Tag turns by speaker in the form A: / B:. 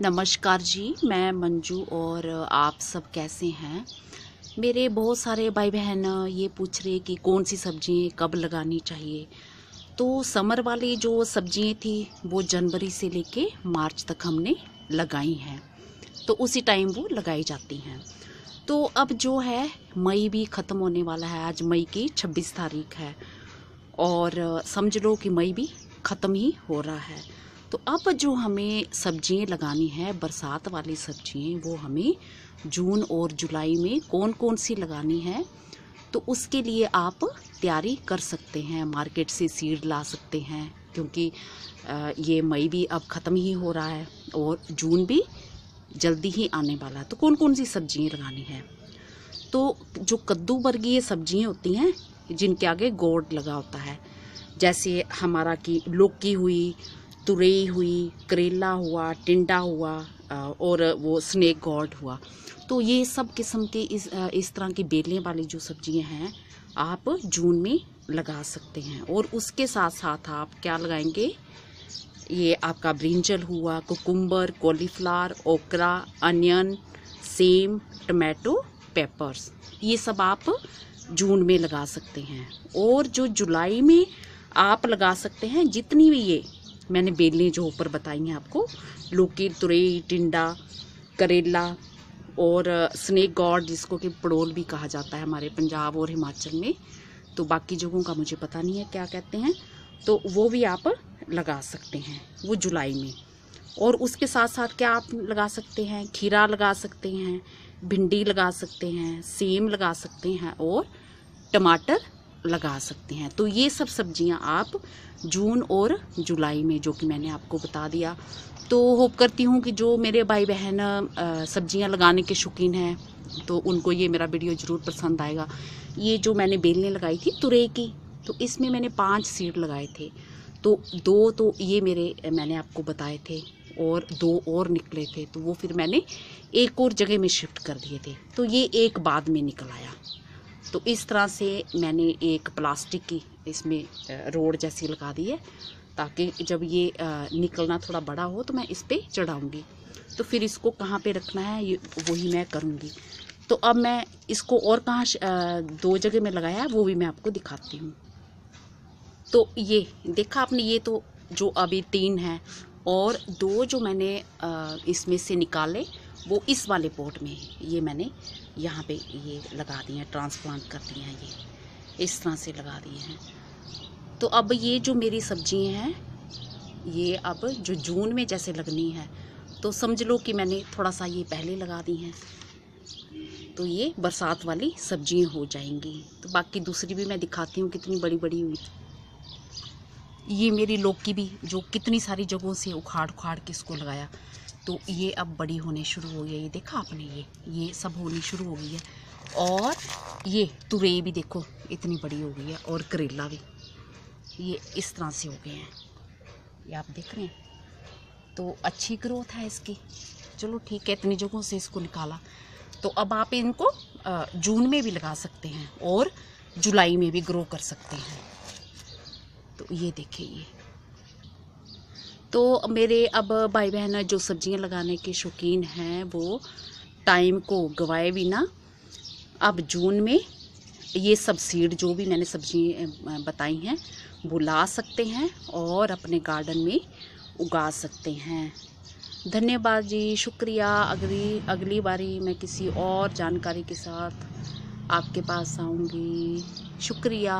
A: नमस्कार जी मैं मंजू और आप सब कैसे हैं मेरे बहुत सारे भाई बहन ये पूछ रहे कि कौन सी सब्ज़ियाँ कब लगानी चाहिए तो समर वाली जो सब्ज़ियाँ थी वो जनवरी से लेके मार्च तक हमने लगाई हैं तो उसी टाइम वो लगाई जाती हैं तो अब जो है मई भी ख़त्म होने वाला है आज मई की छब्बीस तारीख है और समझ लो कि मई भी ख़त्म ही हो रहा है तो अब जो हमें सब्जियां लगानी है बरसात वाली सब्जियां वो हमें जून और जुलाई में कौन कौन सी लगानी है तो उसके लिए आप तैयारी कर सकते हैं मार्केट से सीड ला सकते हैं क्योंकि ये मई भी अब ख़त्म ही हो रहा है और जून भी जल्दी ही आने वाला है तो कौन कौन सी सब्जियां लगानी है तो जो कद्दू वर्गीय सब्जियां होती हैं जिनके आगे गोड़ लगा होता है जैसे हमारा की लौकी हुई तुरई हुई करेला हुआ टिंडा हुआ और वो स्नेक गॉड हुआ तो ये सब किस्म के इस इस तरह की बेलें वाली जो सब्जियां हैं आप जून में लगा सकते हैं और उसके साथ साथ आप क्या लगाएंगे ये आपका ब्रिंजल हुआ कुकुम्बर कॉलीफ्लावर ओकरा अनियन सेम टमाटो पेपर्स ये सब आप जून में लगा सकते हैं और जो जुलाई में आप लगा सकते हैं जितनी भी ये मैंने बेलें जो ऊपर बताई हैं आपको लौकी तुरई टिंडा करेला और स्नेक गॉड जिसको कि पड़ोल भी कहा जाता है हमारे पंजाब और हिमाचल में तो बाकी जगहों का मुझे पता नहीं है क्या कहते हैं तो वो भी आप लगा सकते हैं वो जुलाई में और उसके साथ साथ क्या आप लगा सकते हैं खीरा लगा सकते हैं भिंडी लगा सकते हैं सेम लगा सकते हैं और टमाटर लगा सकते हैं तो ये सब सब्जियां आप जून और जुलाई में जो कि मैंने आपको बता दिया तो होप करती हूँ कि जो मेरे भाई बहन सब्जियां लगाने के शौकीन हैं तो उनको ये मेरा वीडियो ज़रूर पसंद आएगा ये जो मैंने बेलने लगाई थी तुरई की तो इसमें मैंने पांच सीड लगाए थे तो दो तो ये मेरे मैंने आपको बताए थे और दो और निकले थे तो वो फिर मैंने एक और जगह में शिफ्ट कर दिए थे तो ये एक बाद में निकल आया तो इस तरह से मैंने एक प्लास्टिक की इसमें रोड जैसी लगा दी है ताकि जब ये निकलना थोड़ा बड़ा हो तो मैं इस पर चढ़ाऊँगी तो फिर इसको कहाँ पे रखना है ये वही मैं करूँगी तो अब मैं इसको और कहाँ दो जगह में लगाया है वो भी मैं आपको दिखाती हूँ तो ये देखा आपने ये तो जो अभी तीन है और दो जो मैंने इसमें से निकाले वो इस वाले पोर्ट में ये मैंने यहाँ पे ये लगा दिए हैं ट्रांसप्लांट कर दिए हैं ये इस तरह से लगा दिए हैं तो अब ये जो मेरी सब्जियाँ हैं ये अब जो जून में जैसे लगनी है तो समझ लो कि मैंने थोड़ा सा ये पहले लगा दी हैं तो ये बरसात वाली सब्जियाँ हो जाएंगी तो बाकी दूसरी भी मैं दिखाती हूँ कितनी बड़ी बड़ी हुई ये मेरी लौकी भी जो कितनी सारी जगहों से उखाड़ उखाड़ के इसको लगाया तो ये अब बड़ी होने शुरू हो गई है ये देखा आपने ये ये सब होनी शुरू हो गई है और ये तुरे भी देखो इतनी बड़ी हो गई है और करेला भी ये इस तरह से हो गए हैं ये आप देख रहे हैं तो अच्छी ग्रोथ है इसकी चलो ठीक है इतनी जगहों से इसको निकाला तो अब आप इनको जून में भी लगा सकते हैं और जुलाई में भी ग्रो कर सकते हैं तो ये देखिए ये तो मेरे अब भाई बहन जो सब्जियां लगाने के शौकीन हैं वो टाइम को गवाए बिना अब जून में ये सब सीड जो भी मैंने सब्जी बताई हैं वो ला सकते हैं और अपने गार्डन में उगा सकते हैं धन्यवाद जी शुक्रिया अगली अगली बारी मैं किसी और जानकारी के साथ आपके पास आऊँगी शुक्रिया